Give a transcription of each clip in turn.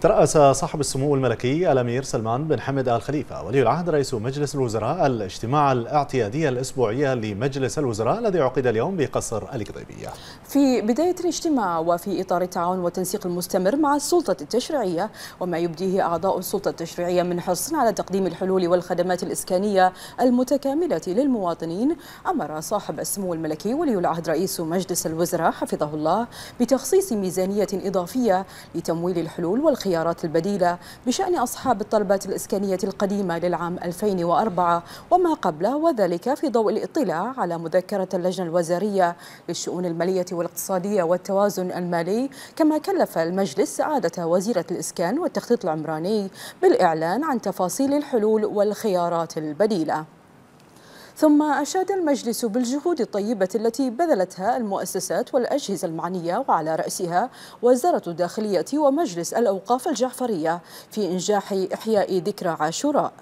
ترأس صاحب السمو الملكي الأمير سلمان بن حمد آل خليفة ولي العهد رئيس مجلس الوزراء الاجتماع الاعتيادي الأسبوعي لمجلس الوزراء الذي عقد اليوم بقصر القضيبية في بداية الاجتماع وفي إطار التعاون والتنسيق المستمر مع السلطة التشريعية وما يبديه أعضاء السلطة التشريعية من حرص على تقديم الحلول والخدمات الإسكانية المتكاملة للمواطنين أمر صاحب السمو الملكي ولي العهد رئيس مجلس الوزراء حفظه الله بتخصيص ميزانية إضافية لتمويل الحلول والخدمات الخيارات البديلة بشأن أصحاب الطلبات الإسكانية القديمة للعام 2004 وما قبله وذلك في ضوء الاطلاع على مذكرة اللجنة الوزارية للشؤون المالية والاقتصادية والتوازن المالي كما كلف المجلس سعادة وزيرة الإسكان والتخطيط العمراني بالإعلان عن تفاصيل الحلول والخيارات البديلة ثم أشاد المجلس بالجهود الطيبة التي بذلتها المؤسسات والأجهزة المعنية وعلى رأسها وزارة الداخلية ومجلس الأوقاف الجعفرية في إنجاح إحياء ذكرى عاشوراء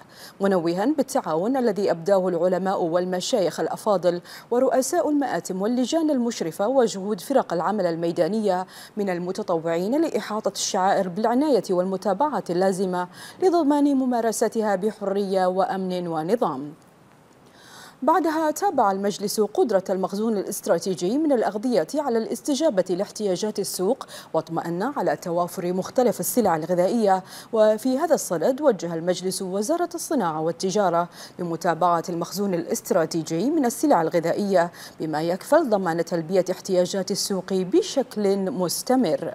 منوها بالتعاون الذي أبداه العلماء والمشايخ الأفاضل ورؤساء المآتم واللجان المشرفة وجهود فرق العمل الميدانية من المتطوعين لإحاطة الشعائر بالعناية والمتابعة اللازمة لضمان ممارستها بحرية وأمن ونظام بعدها تابع المجلس قدرة المخزون الاستراتيجي من الأغذية على الاستجابة لاحتياجات السوق واطمأن على توافر مختلف السلع الغذائية وفي هذا الصدد وجه المجلس وزارة الصناعة والتجارة لمتابعة المخزون الاستراتيجي من السلع الغذائية بما يكفل ضمان تلبية احتياجات السوق بشكل مستمر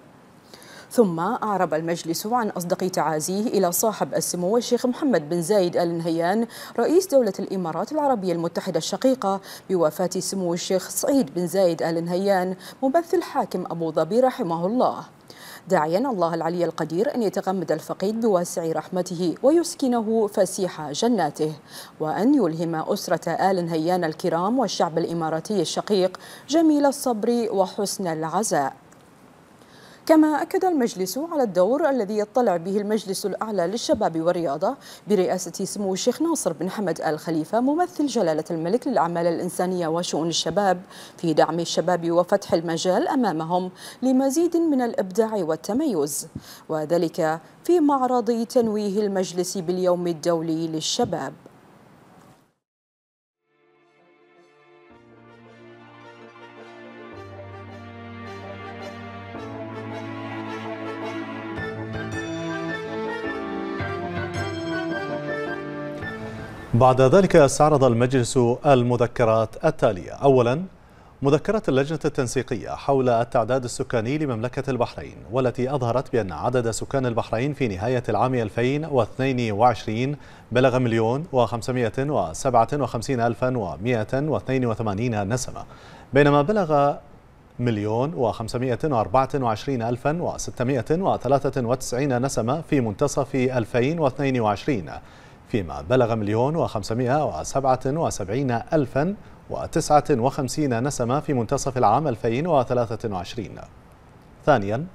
ثم أعرب المجلس عن أصدق تعازيه إلى صاحب السمو الشيخ محمد بن زايد آل نهيان رئيس دولة الإمارات العربية المتحدة الشقيقة بوفاة سمو الشيخ سعيد بن زايد آل نهيان ممثل حاكم أبو ظبي رحمه الله داعيا الله العلي القدير أن يتغمد الفقيد بواسع رحمته ويسكنه فسيح جناته وأن يلهم أسرة آل هيان الكرام والشعب الإماراتي الشقيق جميل الصبر وحسن العزاء كما أكد المجلس على الدور الذي يطلع به المجلس الأعلى للشباب والرياضة برئاسة سمو الشيخ ناصر بن حمد آل خليفة ممثل جلالة الملك للأعمال الإنسانية وشؤون الشباب في دعم الشباب وفتح المجال أمامهم لمزيد من الإبداع والتميز وذلك في معرض تنويه المجلس باليوم الدولي للشباب بعد ذلك استعرض المجلس المذكرات التالية أولا مذكرة اللجنة التنسيقية حول التعداد السكاني لمملكة البحرين والتي أظهرت بأن عدد سكان البحرين في نهاية العام 2022 بلغ مليون وخمسمائة وسبعة وخمسين ألفا ومائة واثنين وثمانين نسمة بينما بلغ مليون وخمسمائة وأربعة وعشرين ألفا وستمائة وثلاثة وتسعين نسمة في منتصف 2022 فيما بلغ مليون وخمسمائة وسبعة وسبعين ألفا وتسعة وخمسين نسمة في منتصف العام 2023 ثانيا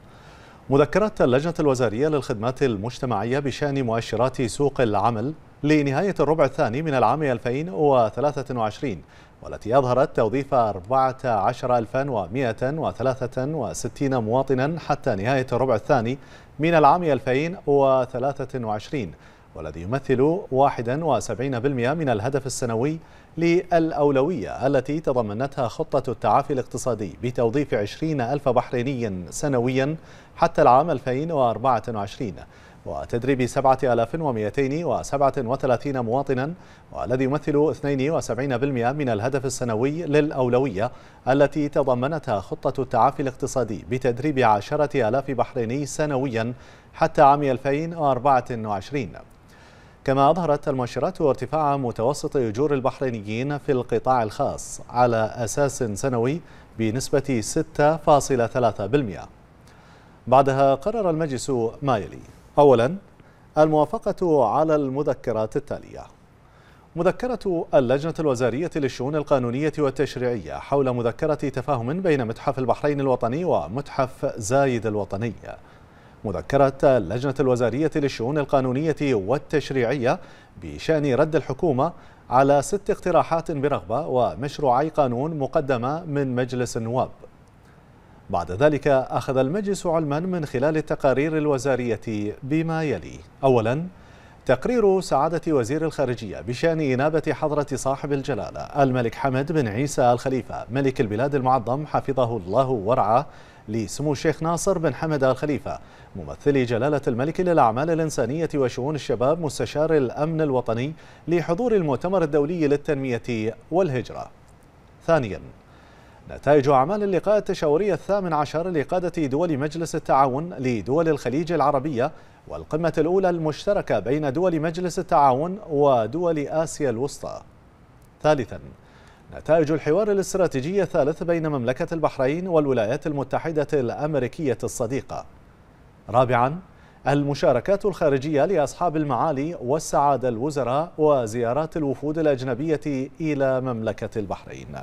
مذكرة اللجنة الوزارية للخدمات المجتمعية بشأن مؤشرات سوق العمل لنهاية الربع الثاني من العام 2023 والتي أظهرت توظيف 14163 مواطنا حتى نهاية الربع الثاني من العام 2023 والذي يمثل 71% من الهدف السنوي للأولوية التي تضمنتها خطة التعافي الاقتصادي بتوظيف 20 ألف بحريني سنويا حتى العام 2024 وتدريب 7237 مواطنا والذي يمثل 72% من الهدف السنوي للأولوية التي تضمنتها خطة التعافي الاقتصادي بتدريب 10000 بحريني سنويا حتى عام 2024 كما أظهرت المؤشرات ارتفاع متوسط أجور البحرينيين في القطاع الخاص على أساس سنوي بنسبة 6.3% بعدها قرر المجلس ما يلي أولا الموافقة على المذكرات التالية مذكرة اللجنة الوزارية للشؤون القانونية والتشريعية حول مذكرة تفاهم بين متحف البحرين الوطني ومتحف زايد الوطني مذكرة اللجنة الوزارية للشؤون القانونية والتشريعية بشأن رد الحكومة على ست اقتراحات برغبة ومشروعي قانون مقدمة من مجلس النواب بعد ذلك أخذ المجلس علما من خلال التقارير الوزارية بما يلي أولا تقرير سعادة وزير الخارجية بشأن إنابة حضرة صاحب الجلالة الملك حمد بن عيسى الخليفة ملك البلاد المعظم حفظه الله ورعاه لسمو الشيخ ناصر بن حمد آل خليفة ممثل جلالة الملك للأعمال الإنسانية وشؤون الشباب مستشار الأمن الوطني لحضور المؤتمر الدولي للتنمية والهجرة ثانياً نتائج أعمال اللقاء التشاوري الثامن عشر لقادة دول مجلس التعاون لدول الخليج العربية والقمة الأولى المشتركة بين دول مجلس التعاون ودول آسيا الوسطى ثالثاً نتائج الحوار الاستراتيجي الثالث بين مملكة البحرين والولايات المتحدة الأمريكية الصديقة رابعا المشاركات الخارجية لأصحاب المعالي والسعادة الوزراء وزيارات الوفود الأجنبية إلى مملكة البحرين